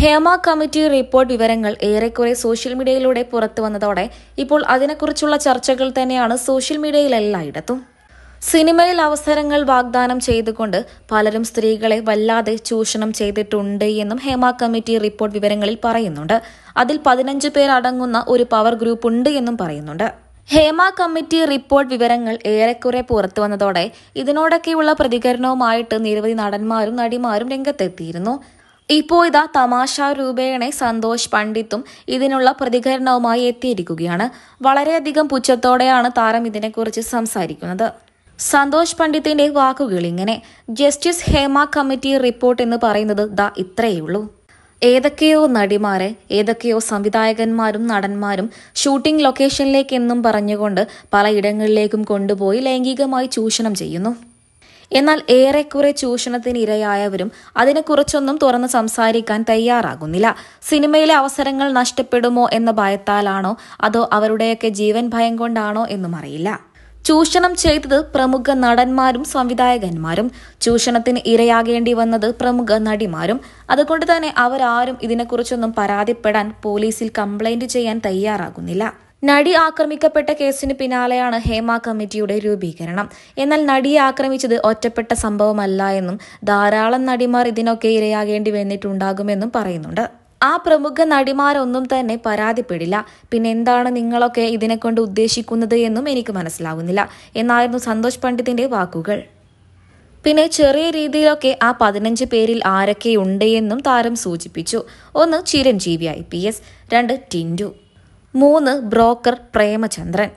Hema committee report വിവരങ്ങൾ ഏറെക്കുറെ social മീഡിയയിലൂടെ പുറത്തു വന്നതോടെ ഇപ്പോൾ അതിനെക്കുറിച്ചുള്ള ചർച്ചകൾ തന്നെയാണ് സോഷ്യൽ മീഡിയയിൽ എല്ലായിടത്തും സിനിമയിൽ അവസരങ്ങൾ വാഗ്ദാനം ചെയ്തുകൊണ്ട് പലരും സ്ത്രീകളെ വല്ലാതെ ചൂഷണം ചെയ്തിട്ടുണ്ട് എന്നും ഹേമ കമ്മിറ്റി റിപ്പോർട്ട് വിവരങ്ങളിൽ പറയുന്നുണ്ട് അതിൽ പതിനഞ്ച് പേരടങ്ങുന്ന ഒരു പവർ ഗ്രൂപ്പ് ഉണ്ട് എന്നും പറയുന്നുണ്ട് ഹേമ കമ്മിറ്റി റിപ്പോർട്ട് വിവരങ്ങൾ ഏറെക്കുറെ പുറത്തു വന്നതോടെ ഇതിനോടൊക്കെയുള്ള പ്രതികരണവുമായിട്ട് നിരവധി നടന്മാരും നടിമാരും രംഗത്തെത്തിയിരുന്നു ഇപ്പോ ഇതാ തമാശ രൂപേണെ സന്തോഷ് പണ്ഡിത്തും ഇതിനുള്ള പ്രതികരണവുമായി എത്തിയിരിക്കുകയാണ് വളരെയധികം പുച്ഛത്തോടെയാണ് താരം ഇതിനെക്കുറിച്ച് സംസാരിക്കുന്നത് സന്തോഷ് പണ്ഡിത്തിന്റെ വാക്കുകൾ ഇങ്ങനെ ജസ്റ്റിസ് ഹേമ കമ്മിറ്റി റിപ്പോർട്ട് എന്ന് പറയുന്നത് ദാ ഇത്രയുള്ളൂ ഏതൊക്കെയോ നടിമാരെ ഏതൊക്കെയോ സംവിധായകന്മാരും നടന്മാരും ഷൂട്ടിംഗ് ലൊക്കേഷനിലേക്കെന്നും പറഞ്ഞുകൊണ്ട് പലയിടങ്ങളിലേക്കും കൊണ്ടുപോയി ലൈംഗികമായി ചൂഷണം ചെയ്യുന്നു എന്നാൽ ഏറെക്കുറെ ചൂഷണത്തിന് ഇരയായവരും കുറിച്ചൊന്നും തുറന്ന് സംസാരിക്കാൻ തയ്യാറാകുന്നില്ല സിനിമയിലെ അവസരങ്ങൾ നഷ്ടപ്പെടുമോ എന്ന ഭയത്താലാണോ അതോ അവരുടെയൊക്കെ ജീവൻ ഭയം കൊണ്ടാണോ എന്നും അറിയില്ല ചൂഷണം ചെയ്തത് പ്രമുഖ നടന്മാരും സംവിധായകന്മാരും ചൂഷണത്തിന് ഇരയാകേണ്ടി വന്നത് പ്രമുഖ നടിമാരും അതുകൊണ്ട് തന്നെ അവരാരും ഇതിനെക്കുറിച്ചൊന്നും പരാതിപ്പെടാൻ പോലീസിൽ കംപ്ലൈന്റ് ചെയ്യാൻ തയ്യാറാകുന്നില്ല നടി ആക്രമിക്കപ്പെട്ട കേസിന് പിന്നാലെയാണ് ഹേമ കമ്മിറ്റിയുടെ രൂപീകരണം എന്നാൽ നടിയെ ആക്രമിച്ചത് ഒറ്റപ്പെട്ട സംഭവമല്ല എന്നും ധാരാളം നടിമാർ ഇതിനൊക്കെ ഇരയാകേണ്ടി വന്നിട്ടുണ്ടാകുമെന്നും പറയുന്നുണ്ട് ആ പ്രമുഖ നടിമാരൊന്നും തന്നെ പരാതിപ്പെടില്ല പിന്നെ എന്താണ് നിങ്ങളൊക്കെ ഇതിനെക്കൊണ്ട് ഉദ്ദേശിക്കുന്നത് എന്നും എനിക്ക് മനസ്സിലാകുന്നില്ല എന്നായിരുന്നു സന്തോഷ് പണ്ഡിതിന്റെ വാക്കുകൾ പിന്നെ ചെറിയ രീതിയിലൊക്കെ ആ പതിനഞ്ച് പേരിൽ ആരൊക്കെയുണ്ട് എന്നും താരം സൂചിപ്പിച്ചു ഒന്ന് ചിരഞ്ജീവി പി എസ് രണ്ട് ടിൻഡു മൂന്ന് ബ്രോക്കർ പ്രേമചന്ദ്രൻ